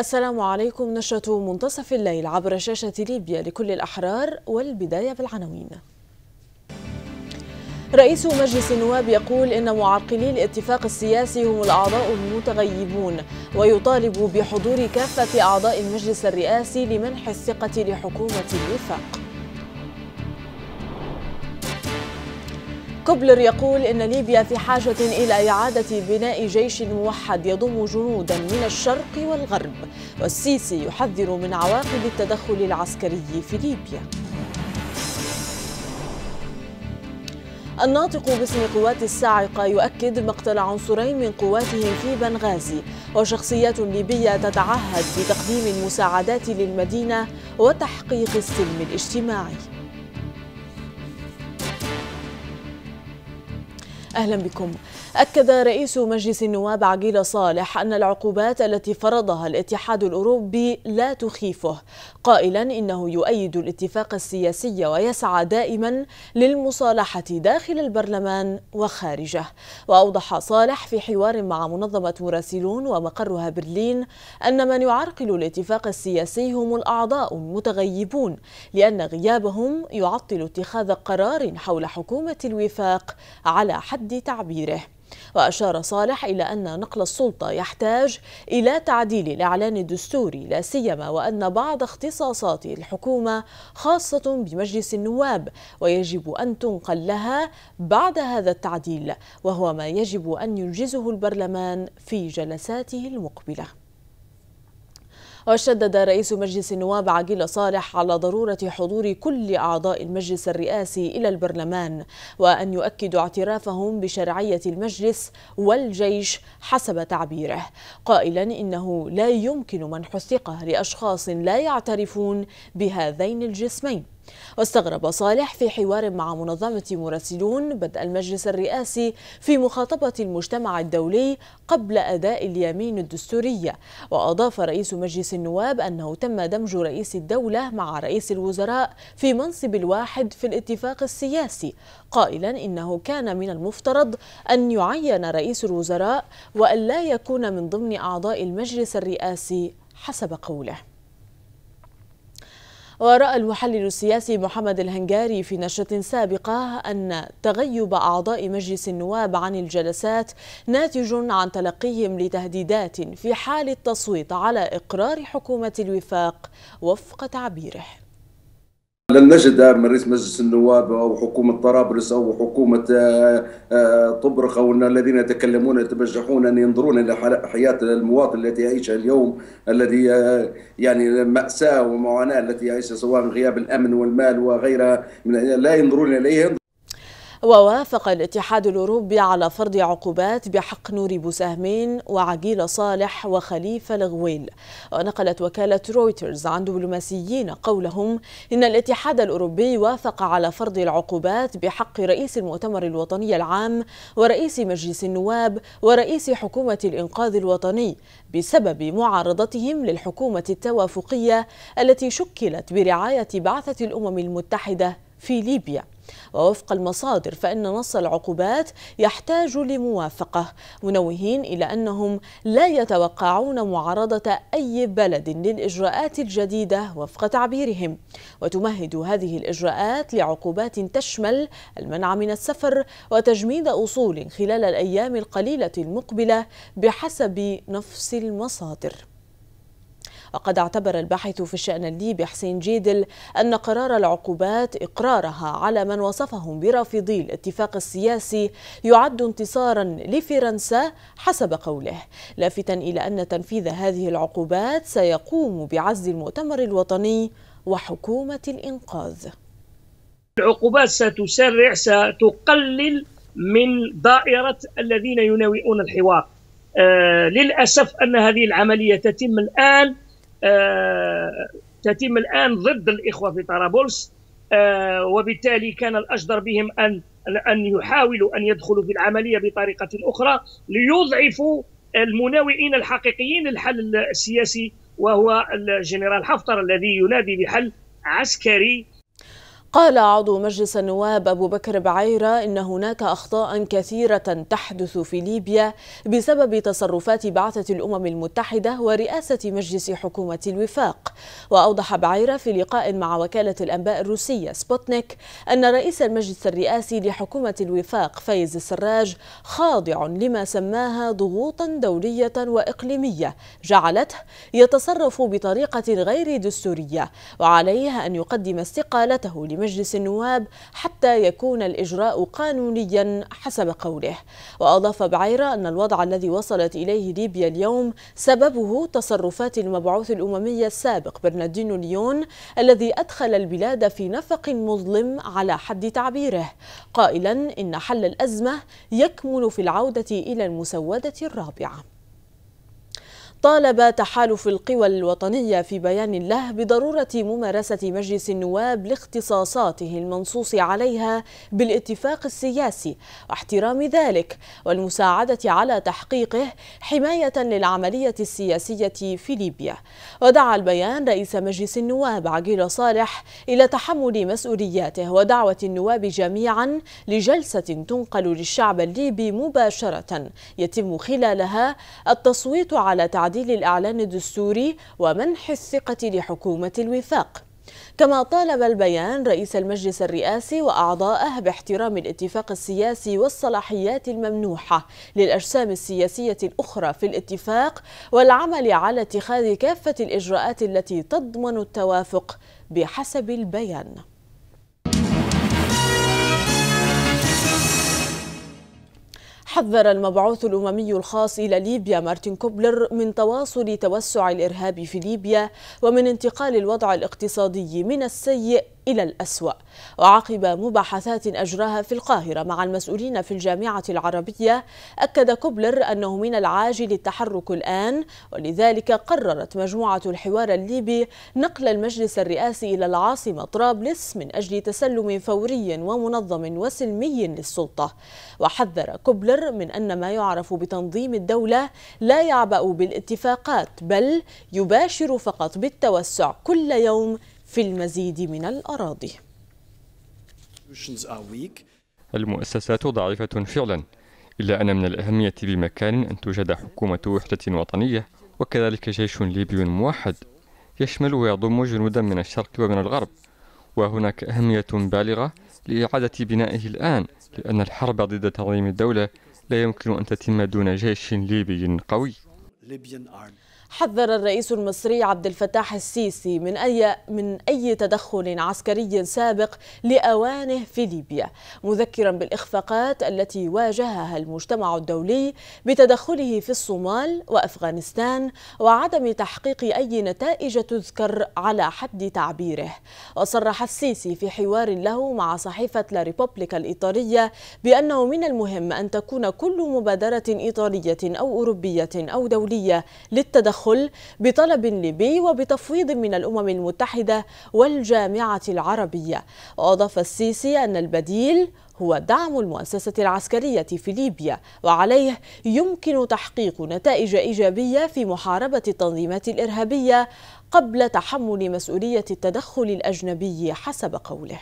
السلام عليكم نشرة منتصف الليل عبر شاشة ليبيا لكل الأحرار والبداية بالعناوين رئيس مجلس النواب يقول إن معرقلي الاتفاق السياسي هم الأعضاء المتغيبون ويطالب بحضور كافة أعضاء المجلس الرئاسي لمنح الثقة لحكومة الوفاق كوبلر يقول إن ليبيا في حاجة إلى إعادة بناء جيش موحد يضم جنودا من الشرق والغرب والسيسي يحذر من عواقب التدخل العسكري في ليبيا الناطق باسم قوات الصاعقة يؤكد مقتل عنصرين من قواتهم في بنغازي وشخصيات ليبية تتعهد بتقديم المساعدات للمدينة وتحقيق السلم الاجتماعي أهلا بكم أكد رئيس مجلس النواب عقيل صالح أن العقوبات التي فرضها الاتحاد الأوروبي لا تخيفه قائلا إنه يؤيد الاتفاق السياسي ويسعى دائما للمصالحة داخل البرلمان وخارجه وأوضح صالح في حوار مع منظمة مراسلون ومقرها برلين أن من يعرقل الاتفاق السياسي هم الأعضاء المتغيبون لأن غيابهم يعطل اتخاذ قرار حول حكومة الوفاق على حد تعبيره وأشار صالح إلى أن نقل السلطة يحتاج إلى تعديل الإعلان الدستوري لا سيما وأن بعض اختصاصات الحكومة خاصة بمجلس النواب ويجب أن تنقل لها بعد هذا التعديل وهو ما يجب أن ينجزه البرلمان في جلساته المقبله وشدد رئيس مجلس النواب عقيل صالح على ضرورة حضور كل أعضاء المجلس الرئاسي إلى البرلمان وأن يؤكدوا اعترافهم بشرعية المجلس والجيش حسب تعبيره قائلا إنه لا يمكن منح الثقة لأشخاص لا يعترفون بهذين الجسمين واستغرب صالح في حوار مع منظمة مراسلون بدء المجلس الرئاسي في مخاطبة المجتمع الدولي قبل أداء اليمين الدستورية وأضاف رئيس مجلس النواب أنه تم دمج رئيس الدولة مع رئيس الوزراء في منصب الواحد في الاتفاق السياسي قائلا إنه كان من المفترض أن يعين رئيس الوزراء وأن لا يكون من ضمن أعضاء المجلس الرئاسي حسب قوله ورأى المحلل السياسي محمد الهنجاري في نشرة سابقة أن تغيب أعضاء مجلس النواب عن الجلسات ناتج عن تلقيهم لتهديدات في حال التصويت على إقرار حكومة الوفاق وفق تعبيره لن نجد من رئيس مجلس النواب او حكومه طرابلس او حكومه آه، آه، طبرق او الذين يتكلمون يتبجحون ان ينظرون الى حياه المواطن التي يعيشها اليوم الذي آه، يعني الماساه ومعاناه التي يعيشها سواء غياب الامن والمال وغيرها لا ينظرون اليه ووافق الاتحاد الأوروبي على فرض عقوبات بحق نوري بوسهمين وعقيل صالح وخليفة الغويل ونقلت وكالة رويترز عن دبلوماسيين قولهم إن الاتحاد الأوروبي وافق على فرض العقوبات بحق رئيس المؤتمر الوطني العام ورئيس مجلس النواب ورئيس حكومة الإنقاذ الوطني بسبب معارضتهم للحكومة التوافقية التي شكلت برعاية بعثة الأمم المتحدة في ليبيا ووفق المصادر فإن نص العقوبات يحتاج لموافقة منوهين إلى أنهم لا يتوقعون معارضة أي بلد للإجراءات الجديدة وفق تعبيرهم وتمهد هذه الإجراءات لعقوبات تشمل المنع من السفر وتجميد أصول خلال الأيام القليلة المقبلة بحسب نفس المصادر وقد اعتبر الباحث في الشأن الليبي حسين جيدل أن قرار العقوبات إقرارها على من وصفهم برافضي الاتفاق السياسي يعد انتصارا لفرنسا حسب قوله لافتا إلى أن تنفيذ هذه العقوبات سيقوم بعزل المؤتمر الوطني وحكومة الإنقاذ العقوبات ستسرع ستقلل من دائرة الذين يناوئون الحوار آه للأسف أن هذه العملية تتم الآن آه، تتم الان ضد الاخوه في طرابلس آه، وبالتالي كان الاجدر بهم ان ان يحاولوا ان يدخلوا في العمليه بطريقه اخرى ليضعفوا المناوئين الحقيقيين للحل السياسي وهو الجنرال حفتر الذي ينادي بحل عسكري قال عضو مجلس النواب أبو بكر بعيرة إن هناك أخطاء كثيرة تحدث في ليبيا بسبب تصرفات بعثة الأمم المتحدة ورئاسة مجلس حكومة الوفاق وأوضح بعيرة في لقاء مع وكالة الأنباء الروسية سبوتنيك أن رئيس المجلس الرئاسي لحكومة الوفاق فايز السراج خاضع لما سماها ضغوطا دولية وإقليمية جعلته يتصرف بطريقة غير دستورية وعليه أن يقدم استقالته لما مجلس النواب حتى يكون الإجراء قانونيا حسب قوله وأضاف بعيرة أن الوضع الذي وصلت إليه ليبيا اليوم سببه تصرفات المبعوث الأممي السابق برناردينو ليون الذي أدخل البلاد في نفق مظلم على حد تعبيره قائلا إن حل الأزمة يكمن في العودة إلى المسودة الرابعة طالب تحالف القوى الوطنية في بيان له بضرورة ممارسة مجلس النواب لاختصاصاته المنصوص عليها بالاتفاق السياسي واحترام ذلك والمساعدة على تحقيقه حماية للعملية السياسية في ليبيا ودعا البيان رئيس مجلس النواب عقيل صالح إلى تحمل مسؤولياته ودعوة النواب جميعا لجلسة تنقل للشعب الليبي مباشرة يتم خلالها التصويت على تعديل تعديل الإعلان الدستوري ومنح الثقة لحكومة الوفاق كما طالب البيان رئيس المجلس الرئاسي وأعضاءه باحترام الاتفاق السياسي والصلاحيات الممنوحة للأجسام السياسية الأخرى في الاتفاق والعمل على اتخاذ كافة الإجراءات التي تضمن التوافق بحسب البيان حذر المبعوث الأممي الخاص إلى ليبيا مارتن كوبلر من تواصل توسع الإرهاب في ليبيا ومن انتقال الوضع الاقتصادي من السيء إلى الأسوأ وعقب مباحثات أجراها في القاهرة مع المسؤولين في الجامعة العربية أكد كوبلر أنه من العاجل التحرك الآن ولذلك قررت مجموعة الحوار الليبي نقل المجلس الرئاسي إلى العاصمة طرابلس من أجل تسلم فوري ومنظم وسلمي للسلطة وحذر كوبلر من أن ما يعرف بتنظيم الدولة لا يعبأ بالاتفاقات بل يباشر فقط بالتوسع كل يوم في المزيد من الأراضي المؤسسات ضعيفة فعلا إلا أن من الأهمية بمكان أن توجد حكومة وحدة وطنية وكذلك جيش ليبي موحد يشمل ويضم جنودا من الشرق ومن الغرب وهناك أهمية بالغة لإعادة بنائه الآن لأن الحرب ضد تنظيم الدولة لا يمكن أن تتم دون جيش ليبي قوي حذر الرئيس المصري عبد الفتاح السيسي من أي من أي تدخل عسكري سابق لأوانه في ليبيا مذكرا بالإخفاقات التي واجهها المجتمع الدولي بتدخله في الصومال وأفغانستان وعدم تحقيق أي نتائج تذكر على حد تعبيره وصرح السيسي في حوار له مع صحيفة لا ريبوبليكا الإيطالية بأنه من المهم أن تكون كل مبادرة إيطالية أو أوروبية أو دولية للتدخل التدخل بطلب ليبي وبتفويض من الأمم المتحدة والجامعة العربية وأضاف السيسي أن البديل هو دعم المؤسسة العسكرية في ليبيا وعليه يمكن تحقيق نتائج إيجابية في محاربة التنظيمات الإرهابية قبل تحمل مسؤولية التدخل الأجنبي حسب قوله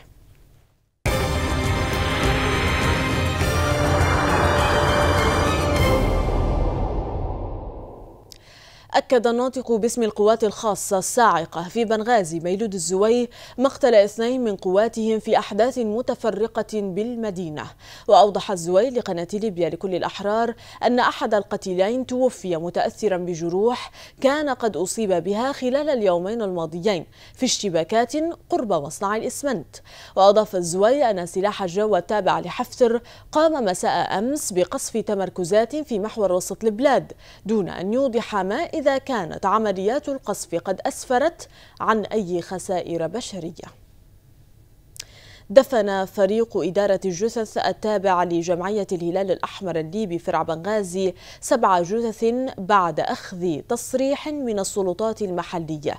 أكد الناطق باسم القوات الخاصة الصاعقة في بنغازي ميلود الزوي مقتل اثنين من قواتهم في أحداث متفرقة بالمدينة وأوضح الزوي لقناة ليبيا لكل الأحرار أن أحد القتيلين توفي متأثرا بجروح كان قد أصيب بها خلال اليومين الماضيين في اشتباكات قرب مصنع الإسمنت وأضاف الزوي أن سلاح الجو التابع لحفتر قام مساء أمس بقصف تمركزات في محور وسط البلاد دون أن يوضح ما إذا كانت عمليات القصف قد أسفرت عن أي خسائر بشرية دفن فريق إدارة الجثث التابع لجمعية الهلال الأحمر الليبي فرع بنغازي سبع جثث بعد أخذ تصريح من السلطات المحلية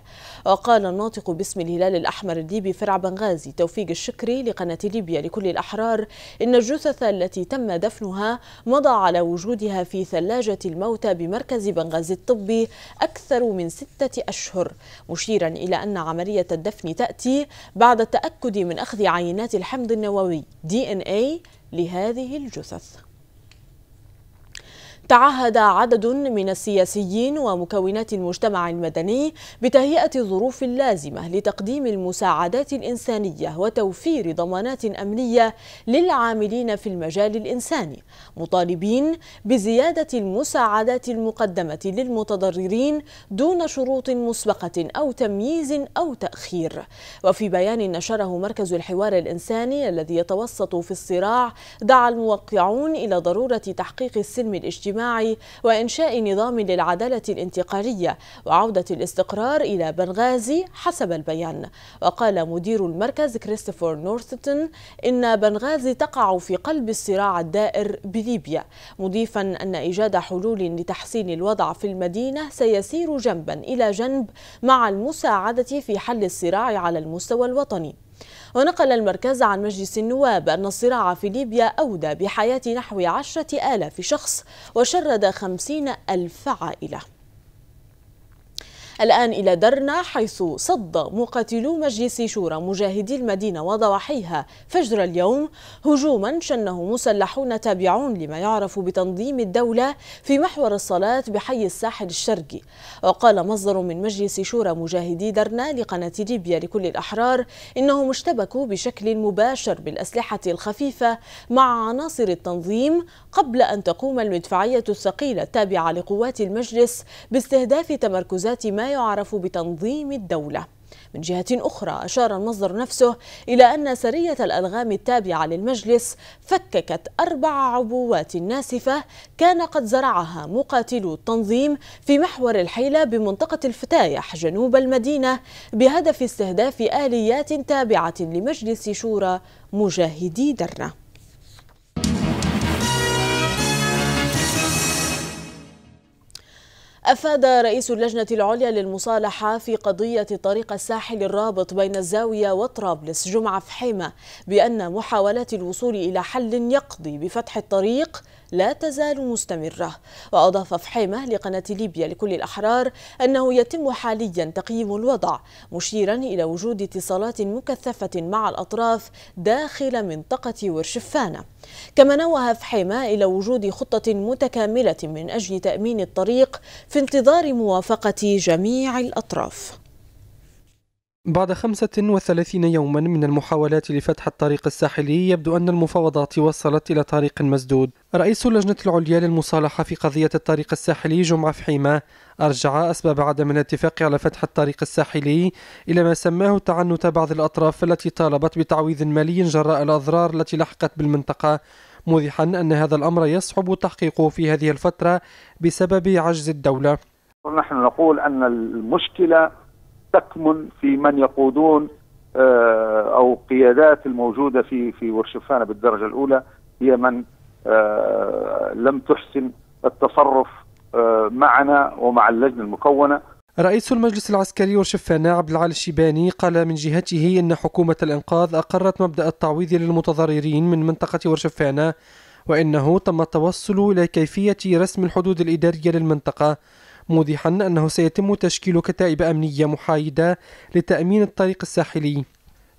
وقال الناطق باسم الهلال الأحمر الليبي فرع بنغازي توفيق الشكري لقناة ليبيا لكل الأحرار إن الجثث التي تم دفنها مضى على وجودها في ثلاجة الموتى بمركز بنغازي الطبي أكثر من ستة أشهر مشيرا إلى أن عملية الدفن تأتي بعد التأكد من أخذ عينات مكونات الحمض النووي دي ان اي لهذه الجثث تعهد عدد من السياسيين ومكونات المجتمع المدني بتهيئة الظروف اللازمة لتقديم المساعدات الإنسانية وتوفير ضمانات أمنية للعاملين في المجال الإنساني مطالبين بزيادة المساعدات المقدمة للمتضررين دون شروط مسبقة أو تمييز أو تأخير وفي بيان نشره مركز الحوار الإنساني الذي يتوسط في الصراع دعا الموقعون إلى ضرورة تحقيق السلم الاجتماعي الاجتماعي وإنشاء نظام للعدالة الانتقالية وعودة الاستقرار إلى بنغازي حسب البيان وقال مدير المركز كريستوفر نورثتون إن بنغازي تقع في قلب الصراع الدائر بليبيا مضيفا أن إيجاد حلول لتحسين الوضع في المدينة سيسير جنبا إلى جنب مع المساعدة في حل الصراع على المستوى الوطني ونقل المركز عن مجلس النواب أن الصراع في ليبيا أودى بحياة نحو عشرة آلاف شخص وشرد خمسين ألف عائلة الآن إلى درنا حيث صد مقاتلو مجلس شورى مجاهدي المدينة وضواحيها فجر اليوم هجوما شنه مسلحون تابعون لما يعرف بتنظيم الدولة في محور الصلاة بحي الساحل الشرقي وقال مصدر من مجلس شورى مجاهدي درنا لقناة ليبيا لكل الأحرار إنهم اشتبكوا بشكل مباشر بالأسلحة الخفيفة مع عناصر التنظيم قبل أن تقوم المدفعية الثقيلة التابعة لقوات المجلس باستهداف تمركزات ما يعرف بتنظيم الدولة من جهة أخرى أشار المصدر نفسه إلى أن سرية الألغام التابعة للمجلس فككت أربع عبوات ناسفة كان قد زرعها مقاتلو التنظيم في محور الحيلة بمنطقة الفتايح جنوب المدينة بهدف استهداف آليات تابعة لمجلس شورى مجاهدي درنة أفاد رئيس اللجنة العليا للمصالحة في قضية طريق الساحل الرابط بين الزاوية وطرابلس جمعة في حيمة بأن محاولات الوصول إلى حل يقضي بفتح الطريق لا تزال مستمرة وأضاف فحيمة لقناة ليبيا لكل الأحرار أنه يتم حاليا تقييم الوضع مشيرا إلى وجود اتصالات مكثفة مع الأطراف داخل منطقة ورشفانة كما نوه فحيمة إلى وجود خطة متكاملة من أجل تأمين الطريق في انتظار موافقة جميع الأطراف بعد 35 يوما من المحاولات لفتح الطريق الساحلي يبدو أن المفاوضات وصلت إلى طريق مسدود رئيس اللجنة العليا للمصالحة في قضية الطريق الساحلي جمعة في أرجع أسباب عدم الاتفاق على فتح الطريق الساحلي إلى ما سماه تعنت بعض الأطراف التي طالبت بتعويض مالي جراء الأضرار التي لحقت بالمنطقة موضحا أن هذا الأمر يصعب تحقيقه في هذه الفترة بسبب عجز الدولة نحن نقول أن المشكلة تكمن في من يقودون آه، او قيادات الموجوده في في ورشفانه بالدرجه الاولى هي من آه، لم تحسن التصرف آه، معنا ومع اللجنه المكونه رئيس المجلس العسكري وشفانة عبد العال الشيباني قال من جهته أن حكومة الإنقاذ أقرت مبدأ التعويض للمتضررين من منطقة ورشفانة وإنه تم التوصل إلى كيفية رسم الحدود الإدارية للمنطقة موضحا أنه سيتم تشكيل كتائب أمنية محايدة لتأمين الطريق الساحلي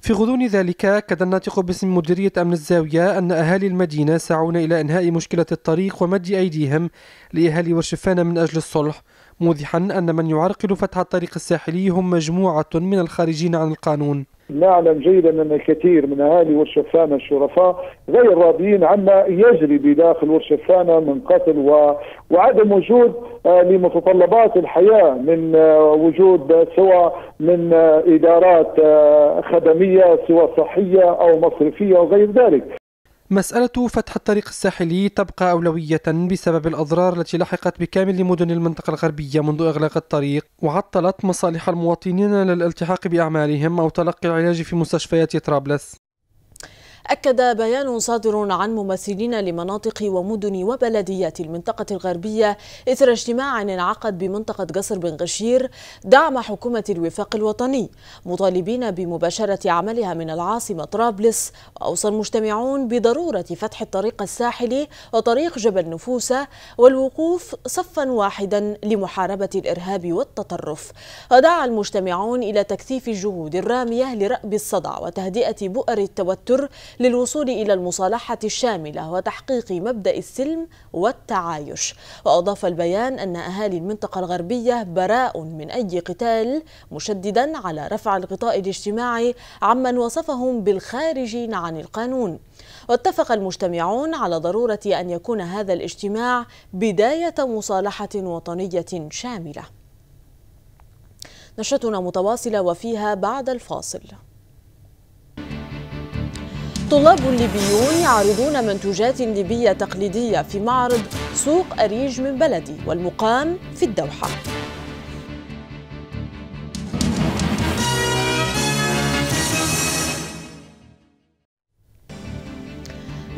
في غضون ذلك أكد الناطق باسم مديرية أمن الزاوية أن أهالي المدينة سعون إلى إنهاء مشكلة الطريق ومد أيديهم لأهالي ورشفان من أجل الصلح موضحا أن من يعرقل فتح الطريق الساحلي هم مجموعة من الخارجين عن القانون نعلم جيدا ان الكثير من اهالي ورشفانه الشرفاء غير راضيين عما يجري بداخل ورشفانه من قتل و... وعدم وجود آه، لمتطلبات الحياه من آه، وجود آه، سواء من ادارات خدميه سواء صحيه او مصرفيه وغير ذلك. مسألة فتح الطريق الساحلي تبقى أولوية بسبب الأضرار التي لحقت بكامل مدن المنطقة الغربية منذ إغلاق الطريق وعطلت مصالح المواطنين للالتحاق بأعمالهم أو تلقي العلاج في مستشفيات طرابلس أكد بيان صادر عن ممثلين لمناطق ومدن وبلديات المنطقة الغربية إثر اجتماع انعقد بمنطقة قصر بن غشير دعم حكومة الوفاق الوطني مطالبين بمباشرة عملها من العاصمة طرابلس وأوصى المجتمعون بضرورة فتح الطريق الساحلي وطريق جبل نفوسة والوقوف صفا واحدا لمحاربة الإرهاب والتطرف ودعا المجتمعون إلى تكثيف الجهود الرامية لرأب الصدع وتهدئة بؤر التوتر للوصول إلى المصالحة الشاملة وتحقيق مبدأ السلم والتعايش وأضاف البيان أن أهالي المنطقة الغربية براء من أي قتال مشددا على رفع الغطاء الاجتماعي عمن وصفهم بالخارجين عن القانون واتفق المجتمعون على ضرورة أن يكون هذا الاجتماع بداية مصالحة وطنية شاملة نشرتنا متواصلة وفيها بعد الفاصل الطلاب الليبيون يعرضون منتوجات ليبية تقليدية في معرض سوق أريج من بلدي والمقام في الدوحة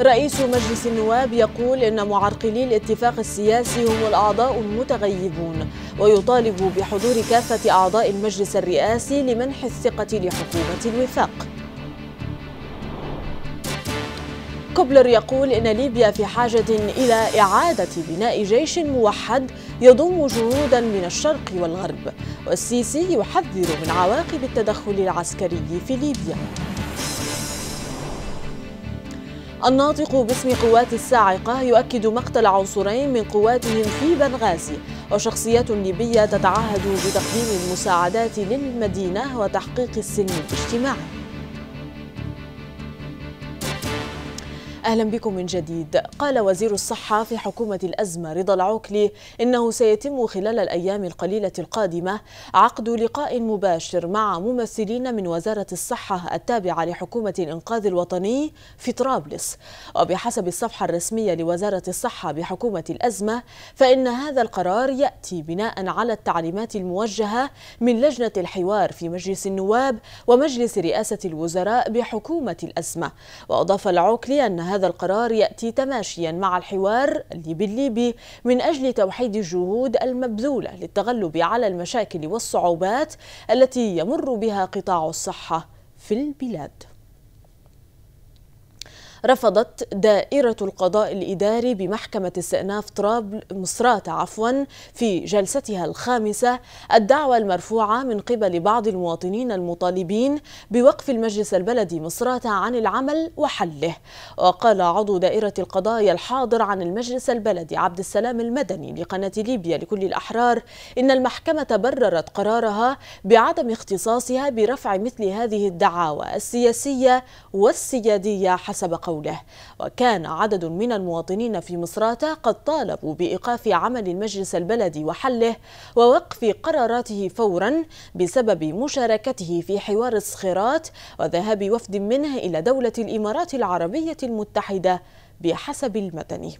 رئيس مجلس النواب يقول إن معرقلي الاتفاق السياسي هم الأعضاء المتغيبون ويطالب بحضور كافة أعضاء المجلس الرئاسي لمنح الثقة لحكومة الوفاق كوبلر يقول إن ليبيا في حاجة إلى إعادة بناء جيش موحد يضم جنودا من الشرق والغرب والسيسي يحذر من عواقب التدخل العسكري في ليبيا الناطق باسم قوات الصاعقة يؤكد مقتل عنصرين من قواتهم في بنغازي وشخصيات ليبية تتعهد بتقديم المساعدات للمدينة وتحقيق السلم الاجتماعي أهلا بكم من جديد قال وزير الصحة في حكومة الأزمة رضا العوكلي إنه سيتم خلال الأيام القليلة القادمة عقد لقاء مباشر مع ممثلين من وزارة الصحة التابعة لحكومة الإنقاذ الوطني في طرابلس وبحسب الصفحة الرسمية لوزارة الصحة بحكومة الأزمة فإن هذا القرار يأتي بناء على التعليمات الموجهة من لجنة الحوار في مجلس النواب ومجلس رئاسة الوزراء بحكومة الأزمة وأضاف العوكلي أنها هذا القرار يأتي تماشيا مع الحوار الليبي الليبي من أجل توحيد الجهود المبذولة للتغلب على المشاكل والصعوبات التي يمر بها قطاع الصحة في البلاد رفضت دائرة القضاء الإداري بمحكمة استئناف طرابل مصرات عفوا في جلستها الخامسة الدعوى المرفوعة من قبل بعض المواطنين المطالبين بوقف المجلس البلدي مصرات عن العمل وحله وقال عضو دائرة القضايا الحاضر عن المجلس البلدي عبد السلام المدني لقناة ليبيا لكل الأحرار إن المحكمة بررت قرارها بعدم اختصاصها برفع مثل هذه الدعاوى السياسية والسيادية حسب قوله حوله وكان عدد من المواطنين في مصراتة قد طالبوا بإيقاف عمل المجلس البلدي وحله ووقف قراراته فورا بسبب مشاركته في حوار الصخيرات وذهاب وفد منه إلى دولة الإمارات العربية المتحدة بحسب المدني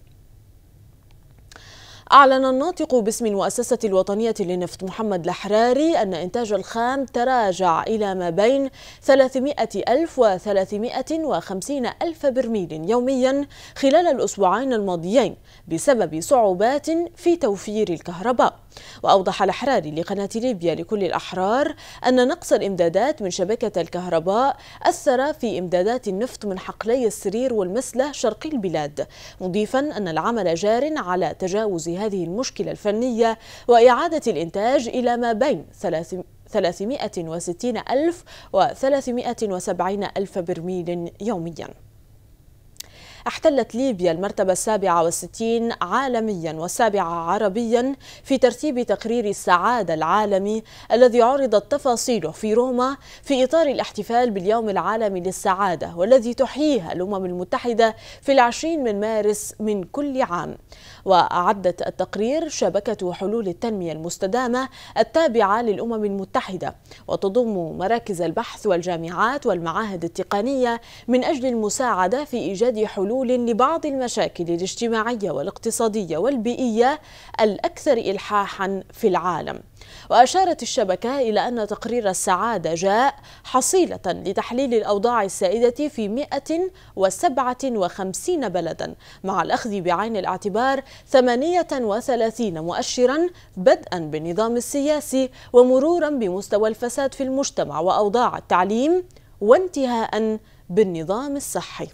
أعلن الناطق باسم المؤسسة الوطنية للنفط محمد الحراري أن إنتاج الخام تراجع إلى ما بين 300 ألف و 350 ألف برميل يوميا خلال الأسبوعين الماضيين بسبب صعوبات في توفير الكهرباء وأوضح الحراري لقناة ليبيا لكل الأحرار أن نقص الإمدادات من شبكة الكهرباء أثر في إمدادات النفط من حقلي السرير والمسلة شرقي البلاد مضيفا أن العمل جار على تجاوز هذه المشكلة الفنية وإعادة الإنتاج إلى ما بين 360 ألف و 370 ألف برميل يومياً احتلت ليبيا المرتبة السابعة والستين عالميا والسابعة عربيا في ترتيب تقرير السعادة العالمي الذي عرضت تفاصيله في روما في إطار الاحتفال باليوم العالمي للسعادة والذي تحييه الأمم المتحدة في العشرين من مارس من كل عام وأعدت التقرير شبكة حلول التنمية المستدامة التابعة للأمم المتحدة وتضم مراكز البحث والجامعات والمعاهد التقنية من أجل المساعدة في إيجاد حلول لبعض المشاكل الاجتماعية والاقتصادية والبيئية الأكثر إلحاحا في العالم وأشارت الشبكة إلى أن تقرير السعادة جاء حصيلة لتحليل الأوضاع السائدة في 157 بلدا مع الأخذ بعين الاعتبار 38 مؤشرا بدءا بالنظام السياسي ومرورا بمستوى الفساد في المجتمع وأوضاع التعليم وانتهاء بالنظام الصحي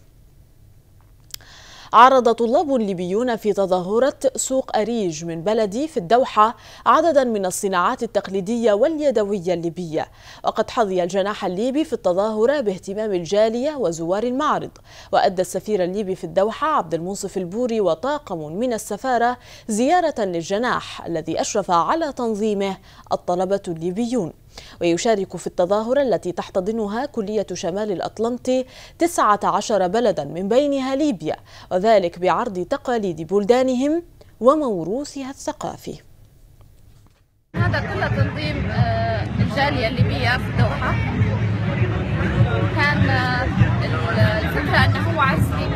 عرض طلاب ليبيون في تظاهرة سوق أريج من بلدي في الدوحة عددا من الصناعات التقليدية واليدوية الليبية وقد حظي الجناح الليبي في التظاهرة باهتمام الجالية وزوار المعرض وأدى السفير الليبي في الدوحة عبد المنصف البوري وطاقم من السفارة زيارة للجناح الذي أشرف على تنظيمه الطلبة الليبيون ويشارك في التظاهرة التي تحتضنها كلية شمال الأطلنطي 19 بلدا من بينها ليبيا وذلك بعرض تقاليد بلدانهم وموروثها الثقافي هذا كله تنظيم آه، الجالية الليبية في الدوحة كان آه، الفكرة أنه هو عزمي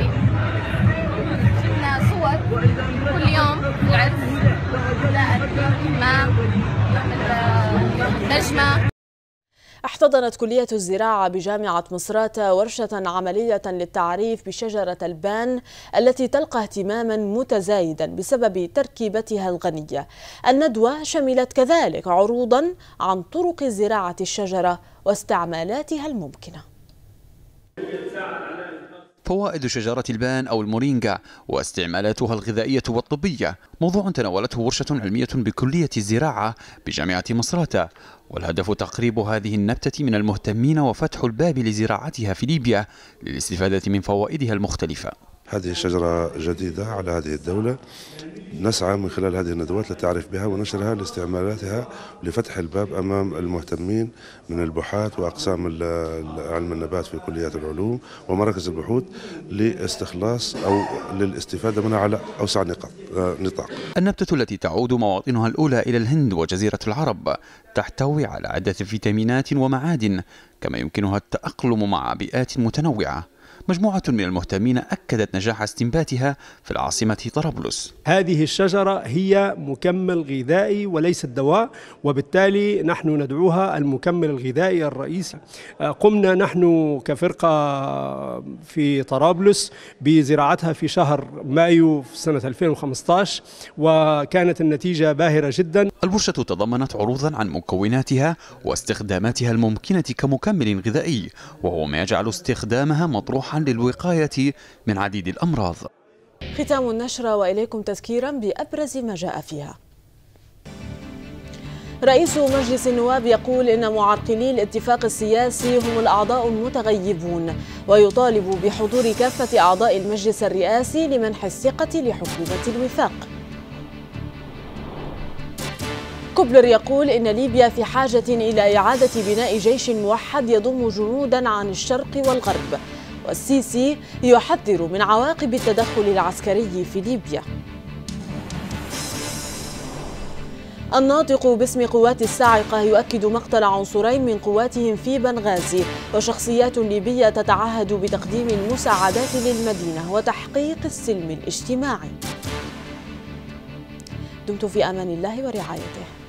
النجمة احتضنت كلية الزراعة بجامعة مصراتة ورشة عملية للتعريف بشجرة البان التي تلقى اهتماما متزايدا بسبب تركيبتها الغنية الندوة شملت كذلك عروضا عن طرق زراعة الشجرة واستعمالاتها الممكنة فوائد شجرة البان أو المورينجا واستعمالاتها الغذائية والطبية موضوع تناولته ورشة علمية بكلية الزراعة بجامعة مصراتة والهدف تقريب هذه النبتة من المهتمين وفتح الباب لزراعتها في ليبيا للاستفادة من فوائدها المختلفة هذه شجرة جديدة على هذه الدولة نسعى من خلال هذه الندوات للتعريف بها ونشرها لاستعمالاتها لفتح الباب أمام المهتمين من البحات وأقسام علم النبات في كليات العلوم ومراكز البحوث لاستخلاص أو للاستفادة منها على أوسع نطاق النبتة التي تعود مواطنها الأولى إلى الهند وجزيرة العرب تحتوي على عدة فيتامينات ومعادن كما يمكنها التأقلم مع بيئات متنوعة مجموعة من المهتمين أكدت نجاح استنباتها في العاصمة طرابلس هذه الشجرة هي مكمل غذائي وليس الدواء وبالتالي نحن ندعوها المكمل الغذائي الرئيسي قمنا نحن كفرقة في طرابلس بزراعتها في شهر مايو في سنة 2015 وكانت النتيجة باهرة جدا البرشة تضمنت عروضا عن مكوناتها واستخداماتها الممكنة كمكمل غذائي وهو ما يجعل استخدامها مطروحا للوقاية من عديد الأمراض ختام النشرة وإليكم تذكيرا بأبرز ما جاء فيها رئيس مجلس النواب يقول إن معرقلي الاتفاق السياسي هم الأعضاء المتغيبون ويطالب بحضور كافة أعضاء المجلس الرئاسي لمنح الثقة لحكومة الوفاق كوبلر يقول إن ليبيا في حاجة إلى إعادة بناء جيش موحد يضم جنودا عن الشرق والغرب والسيسي يحذر من عواقب التدخل العسكري في ليبيا الناطق باسم قوات الصاعقة يؤكد مقتل عنصرين من قواتهم في بنغازي وشخصيات ليبية تتعهد بتقديم المساعدات للمدينة وتحقيق السلم الاجتماعي دمتم في أمان الله ورعايته